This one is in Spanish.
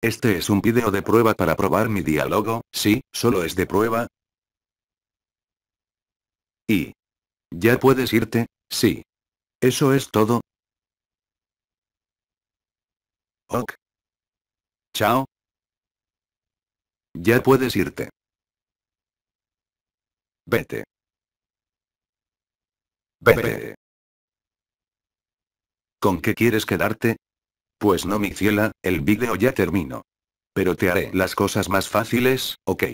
Este es un video de prueba para probar mi diálogo, sí, solo es de prueba. Y. ¿Ya puedes irte? Sí. ¿Eso es todo? Ok. Chao. Ya puedes irte. Vete. Vete. ¿Con qué quieres quedarte? Pues no mi ciela, el vídeo ya terminó. Pero te haré las cosas más fáciles, ok.